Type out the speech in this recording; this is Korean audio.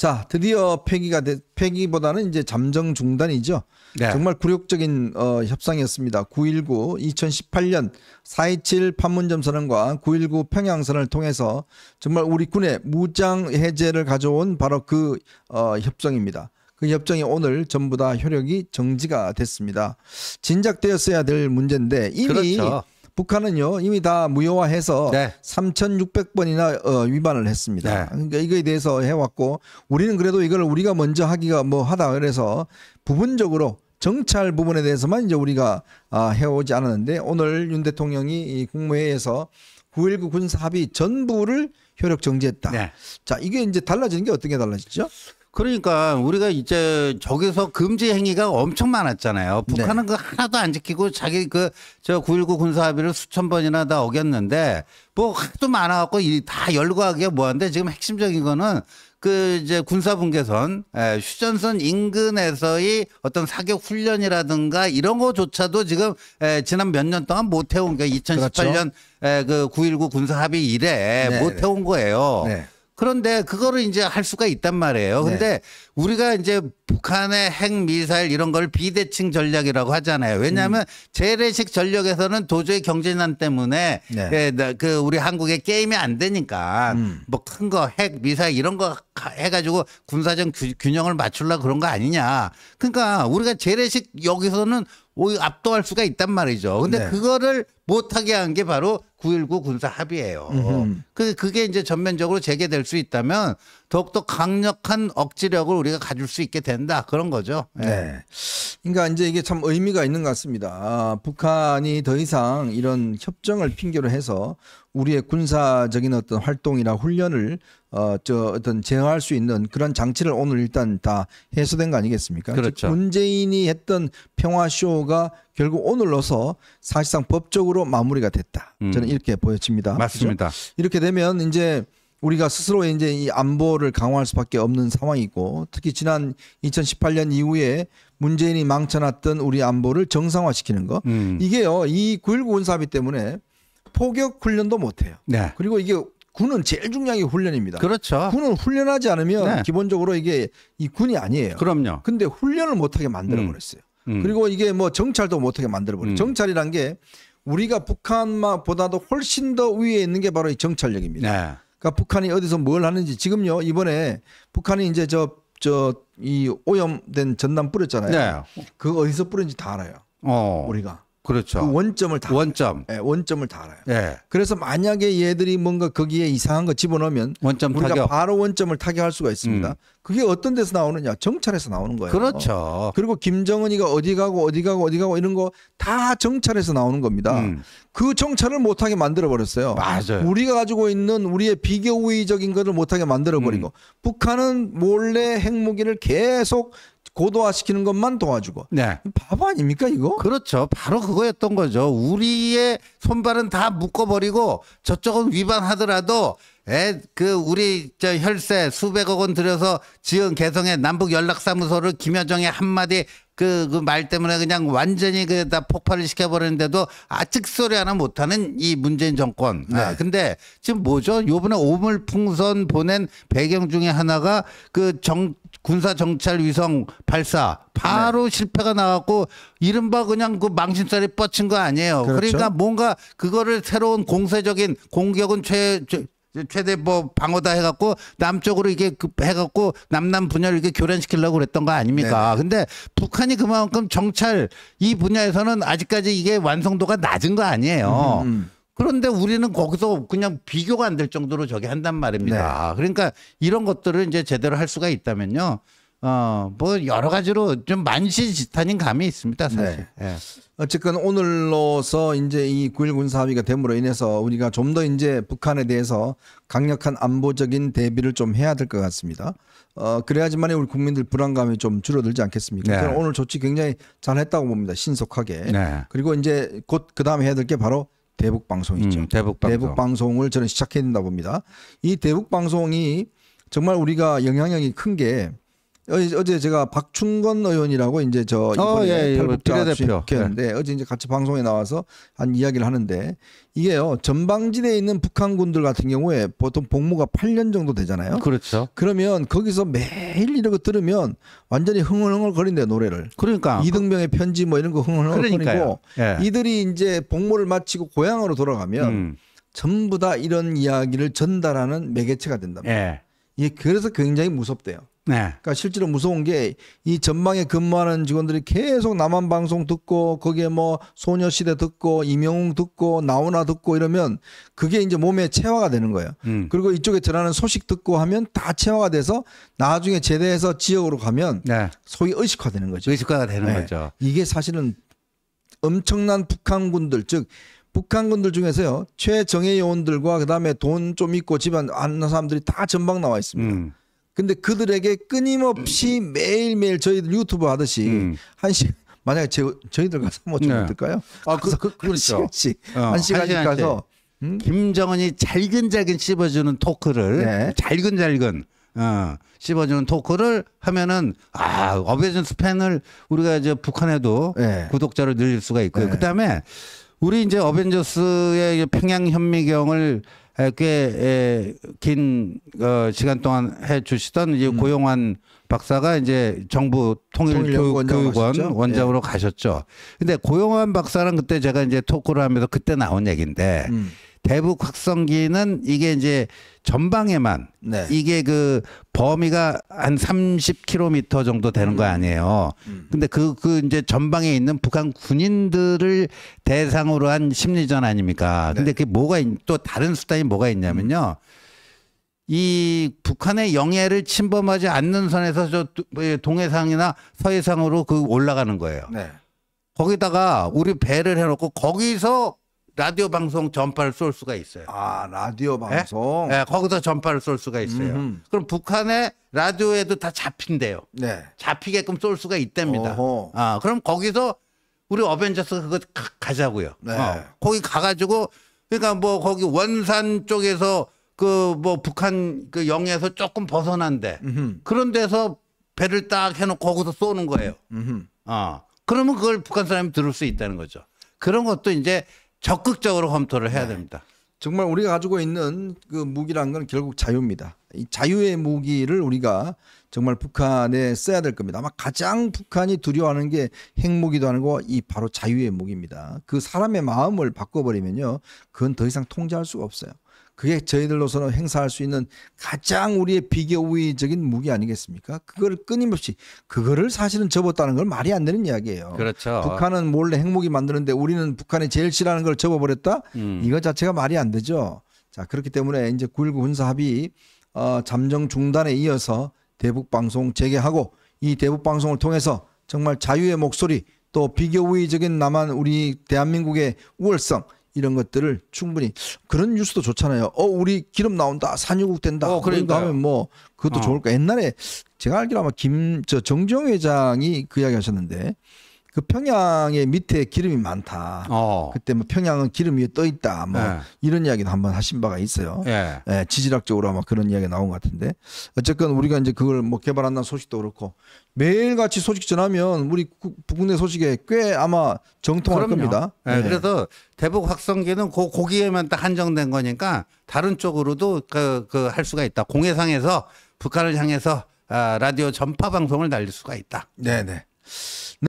자, 드디어 폐기가 되, 폐기보다는 이제 잠정 중단이죠. 네. 정말 굴욕적인 어, 협상이었습니다. 919 2018년 427 판문점 선언과 919 평양 선언을 통해서 정말 우리 군의 무장 해제를 가져온 바로 그 어, 협정입니다. 그 협정이 오늘 전부 다 효력이 정지가 됐습니다. 진작되었어야 될 문제인데 이미 그렇죠. 북한은요 이미 다 무효화해서 네. 3,600번이나 어, 위반을 했습니다. 네. 그러니까 이거에 대해서 해왔고 우리는 그래도 이걸 우리가 먼저 하기가 뭐 하다 그래서 부분적으로 정찰 부분에 대해서만 이제 우리가 아, 해오지 않았는데 오늘 윤 대통령이 이 국무회의에서 9.19 군사합의 전부를 효력 정지했다. 네. 자 이게 이제 달라지는 게 어떻게 달라지죠? 그러니까 우리가 이제 저기서 금지 행위가 엄청 많았잖아요. 네. 북한은 네. 그 하나도 안 지키고 자기 그 저 9.19 군사합의를 수천 번이나 다 어겼는데 뭐 하도 많아갖고 다 열거하기가 뭐한데 지금 핵심적인 거는 그 이제 군사분계선 예, 휴전선 인근에서의 어떤 사격 훈련이라든가 이런 거조차도 지금 예, 지난 몇 년 동안 못 해온 게 2018년 그렇죠. 예, 그 그9.19 군사합의 이래 네. 못 네. 해온 거예요. 네. 그런데 그거를 이제 할 수가 있단 말이에요. 네. 근데 네. 우리가 이제 북한의 핵 미사일 이런 걸 비대칭 전략이라고 하잖아요. 왜냐하면 음. 재래식 전력에서는 도저히 경제난 때문에 네. 예, 그 우리 한국의 게임이 안 되니까 음. 뭐큰 거 핵 미사일 이런 거 해가지고 군사적 균형을 맞출라 그런 거 아니냐. 그러니까 우리가 재래식 여기서는 오히 려 압도할 수가 있단 말이죠. 근데 네. 그거를 못하게 한 게 바로 9.19 군사 합의예요. 그 그게 이제 전면적으로 재개될 수 있다면 더욱더 강력한 억지력을 우리가 가질 수 있게 된다 그런 거죠. 네. 네. 그러니까 이제 이게 참 의미가 있는 것 같습니다. 아, 북한이 더 이상 이런 협정을 핑계로 해서 우리의 군사적인 어떤 활동이나 훈련을 어, 저 어떤 제어할 수 있는 그런 장치를 오늘 일단 다 해소된 거 아니겠습니까? 그렇죠. 문재인이 했던 평화쇼가 결국 오늘로서 사실상 법적으로 마무리가 됐다. 음. 저는 이렇게 보여집니다. 맞습니다. 그렇죠? 이렇게 되면 이제 우리가 스스로 이제 이 안보를 강화할 수밖에 없는 상황이고 특히 지난 2018년 이후에 문재인이 망쳐놨던 우리 안보를 정상화시키는 거 음. 이게요 이 9.19군사합 때문에 포격 훈련도 못해요. 네. 그리고 이게 군은 제일 중요한 게 훈련입니다. 그렇죠. 군은 훈련하지 않으면 네. 기본적으로 이게 이 군이 아니에요. 그럼요. 근데 훈련을 못하게 만들어 버렸어요. 음. 음. 그리고 이게 뭐 정찰도 못하게 만들어버려. 음. 정찰이란 게 우리가 북한보다도 훨씬 더 위에 있는 게 바로 이 정찰력입니다. 네. 그러니까 북한이 어디서 뭘 하는지 지금요 이번에 북한이 이제 저 저 이 오염된 전단 뿌렸잖아요. 네. 그 어디서 뿌린지 다 알아요. 어. 우리가. 그렇죠. 그 원점을 다 원점. 예, 원점을 다 알아요. 예. 그래서 만약에 얘들이 뭔가 거기에 이상한 거 집어넣으면 원점 우리가 타격. 바로 원점을 타격할 수가 있습니다. 음. 그게 어떤 데서 나오느냐? 정찰에서 나오는 거예요. 그렇죠. 그리고 김정은이가 어디 가고 어디 가고 어디 가고 이런 거 다 정찰에서 나오는 겁니다. 음. 그 정찰을 못하게 만들어 버렸어요. 맞아요. 우리가 가지고 있는 우리의 비교 우위적인 것을 못하게 만들어 버리고 음. 북한은 몰래 핵무기를 계속 고도화시키는 것만 도와주고 네. 바보 아닙니까 이거? 그렇죠. 바로 그거였던 거죠. 우리의 손발은 다 묶어버리고 저쪽은 위반하더라도 에 그 우리 저 혈세 수백억 원 들여서 지은 개성의 남북 연락사무소를 김여정의 한마디 그말 그 때문에 그냥 완전히 그다 폭발을 시켜버렸는데도 아직 소리 하나 못하는 이 문재인 정권. 아, 네. 아, 근데 지금 뭐죠? 요번에 오물풍선 보낸 배경 중에 하나가 그정 군사 정찰 위성 발사 바로 네. 실패가 나왔고 이른바 그냥 그 망신살이 뻗친 거 아니에요. 그렇죠. 그러니까 뭔가 그거를 새로운 공세적인 공격은 최, 최 최대 뭐 방어다 해갖고 남쪽으로 이게 그 해갖고 남남 분야를 이렇게 교란시키려고 그랬던 거 아닙니까? 네 근데 북한이 그만큼 정찰 이 분야에서는 아직까지 이게 완성도가 낮은 거 아니에요. 음, 음. 그런데 우리는 거기서 그냥 비교가 안 될 정도로 저게 한단 말입니다. 네. 그러니까 이런 것들을 이제 제대로 할 수가 있다면요. 어, 뭐 여러 가지로 좀 만시지탄인 감이 있습니다, 네. 사실. 네. 예. 어쨌건 오늘로서 이제 이 9.1 군사합의가 됨으로 인해서 우리가 좀 더 이제 북한에 대해서 강력한 안보적인 대비를 좀 해야 될 것 같습니다. 어, 그래야지만 우리 국민들 불안감이 좀 줄어들지 않겠습니까? 네. 오늘 조치 굉장히 잘 했다고 봅니다. 신속하게. 네. 그리고 이제 곧 그 다음에 해야 될 게 바로 대북 방송 이죠 음, 대북, 방송. 대북 방송을 저는 시작해야 된다 봅니다. 이 대북 방송이 정말 우리가 영향력이 큰게 어제 제가 박충건 의원이라고 이제 저 어, 이번에 어, 예, 탈북자 비례대표였는데 예. 어제 이제 같이 방송에 나와서 한 이야기를 하는데 이게요 전방진에 있는 북한군들 같은 경우에 보통 복무가 8년 정도 되잖아요. 그렇죠. 그러면 거기서 매일 이런 거 들으면 완전히 흥얼흥얼 거린대 노래를. 그러니까 이등병의 편지 뭐 이런 거 흥얼흥얼 거리고 예. 이들이 이제 복무를 마치고 고향으로 돌아가면 음. 전부 다 이런 이야기를 전달하는 매개체가 된답니다. 예. 이게 그래서 굉장히 무섭대요. 네. 그러니까 실제로 무서운 게 이 전방에 근무하는 직원들이 계속 남한 방송 듣고 거기에 뭐 소녀시대 듣고 이명웅 듣고 나훈아 듣고 이러면 그게 이제 몸에 체화가 되는 거예요. 음. 그리고 이쪽에 전하는 소식 듣고 하면 다 체화가 돼서 나중에 제대해서 지역으로 가면 네. 소위 의식화되는 거죠. 의식화가 되는 네. 거죠. 이게 사실은 엄청난 북한군들 즉 북한군들 중에서요 최정예 요원들과 그다음에 돈 좀 있고 집안 아는 사람들이 다 전방 나와 있습니다. 음. 근데 그들에게 끊임없이 음. 매일매일 저희들 유튜브 하듯이 음. 한시 만약에 제, 저희들 가서 뭐좀 네. 들까요? 아, 그, 그, 그렇죠. 한 시간씩, 어, 한 시간씩 한 가서 음? 김정은이 잘근잘근 씹어주는 토크를 네. 잘근잘근 어, 씹어주는 토크를 하면은 아 어베이전 스팬을 우리가 이제 북한에도 네. 구독자를 늘릴 수가 있고요. 네. 그다음에 우리 이제 어벤져스의 평양 현미경을 꽤긴 예, 어, 시간 동안 해 주시던 이제 음. 고용환 박사가 이제 정부 통일교육원 예. 원장으로 예. 가셨죠. 근데 고용환 박사랑 그때 제가 이제 토크를 하면서 그때 나온 얘기인데 음. 대북 확성기는 이게 이제 전방에만 네. 이게 그 범위가 한 30km 정도 되는 거 음. 아니에요. 음. 근데 그, 그 이제 전방에 있는 북한 군인들을 대상으로 한 심리전 아닙니까? 네. 근데 그게 뭐가 또 다른 수단이 뭐가 있냐면요. 음. 이 북한의 영해를 침범하지 않는 선에서 저 뭐 동해상이나 서해상으로 그 올라가는 거예요. 네. 거기다가 우리 배를 해놓고 거기서 라디오 방송 전파를 쏠 수가 있어요. 아 라디오 방송. 네? 네, 거기서 전파를 쏠 수가 있어요. 음흠. 그럼 북한의 라디오에도 다 잡힌대요. 네. 잡히게끔 쏠 수가 있답니다. 어허. 아 그럼 거기서 우리 어벤져스 그거 가, 자고요 네. 어, 거기 가가지고 그러니까 뭐 거기 원산 쪽에서 그 뭐 북한 그 영해에서 조금 벗어난데 그런 데서 배를 딱 해놓고 거기서 쏘는 거예요. 음흠. 어. 그러면 그걸 북한 사람이 들을 수 있다는 거죠. 그런 것도 이제 적극적으로 검토를 해야 네. 됩니다. 정말 우리가 가지고 있는 그 무기란 건 결국 자유입니다. 이 자유의 무기를 우리가 정말 북한에 써야 될 겁니다. 아마 가장 북한이 두려워하는 게 핵무기도 아니고 이 바로 자유의 무기입니다. 그 사람의 마음을 바꿔버리면요. 그건 더 이상 통제할 수가 없어요. 그게 저희들로서는 행사할 수 있는 가장 우리의 비교 우위적인 무기 아니겠습니까? 그걸 끊임없이 그거를 사실은 접었다는 걸 말이 안 되는 이야기예요. 그렇죠. 북한은 몰래 핵무기 만드는데 우리는 북한이 제일 싫어하는 걸 접어버렸다. 음. 이거 자체가 말이 안 되죠. 자 그렇기 때문에 이제 9.19 군사 합의 어, 잠정 중단에 이어서 대북 방송 재개하고 이 대북 방송을 통해서 정말 자유의 목소리 또 비교 우위적인 남한 우리 대한민국의 우월성 이런 것들을 충분히 그런 뉴스도 좋잖아요. 어 우리 기름 나온다, 산유국 된다. 어, 그러니까 하면 뭐 그것도 어. 좋을까. 옛날에 제가 알기로 아마 김 저 정정 회장이 그 이야기하셨는데 그 평양의 밑에 기름이 많다. 어. 그때 뭐 평양은 기름 위에 떠 있다. 뭐 네. 이런 이야기도 한번 하신 바가 있어요. 예. 예. 지질학적으로 아마 그런 이야기 가 나온 것 같은데 어쨌건 우리가 이제 그걸 뭐 개발한다는 소식도 그렇고 매일 같이 소식 전하면 우리 국내 소식에 꽤 아마 정통할 그럼요. 겁니다. 예. 예. 그래서 대북 확성기는 그 고기에만 딱 한정된 거니까 다른 쪽으로도 그 그 할 수가 있다. 공해상에서 북한을 향해서 아, 라디오 전파 방송을 날릴 수가 있다. 네네. 네.